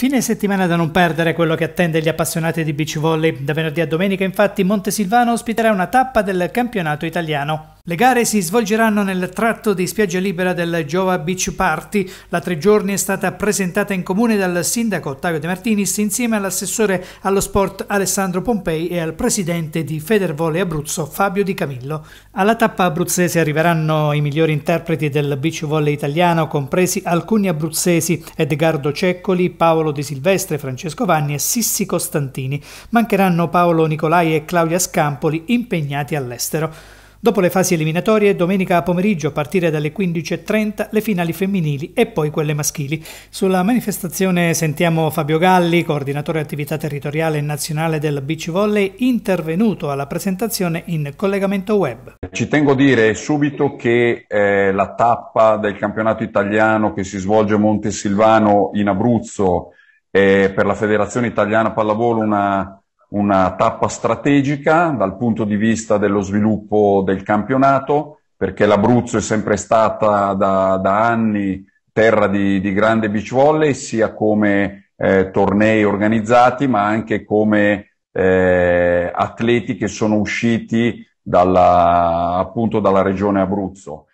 Fine settimana da non perdere quello che attende gli appassionati di beach volley. Da venerdì a domenica infatti Montesilvano ospiterà una tappa del campionato italiano. Le gare si svolgeranno nel tratto di spiaggia libera del Giova Beach Party. La tre giorni è stata presentata in comune dal sindaco Ottavio De Martinis insieme all'assessore allo sport Alessandro Pompei e al presidente di Federvole Abruzzo Fabio Di Camillo. Alla tappa abruzzese arriveranno i migliori interpreti del beach volley italiano, compresi alcuni abruzzesi Edgardo Ceccoli, Paolo Di Silvestre, Francesco Vanni e Sissi Costantini. Mancheranno Paolo Nicolai e Claudia Scampoli impegnati all'estero. Dopo le fasi eliminatorie, domenica pomeriggio a partire dalle 15.30 le finali femminili e poi quelle maschili. Sulla manifestazione sentiamo Fabio Galli, coordinatore attività territoriale e nazionale del beach volley, intervenuto alla presentazione in collegamento web. Ci tengo a dire subito che eh, la tappa del campionato italiano che si svolge a Montesilvano in Abruzzo è eh, per la Federazione Italiana Pallavolo una una tappa strategica dal punto di vista dello sviluppo del campionato, perché l'Abruzzo è sempre stata da, da anni terra di, di, grande beach volley, sia come eh, tornei organizzati, ma anche come eh, atleti che sono usciti dalla, appunto dalla regione Abruzzo.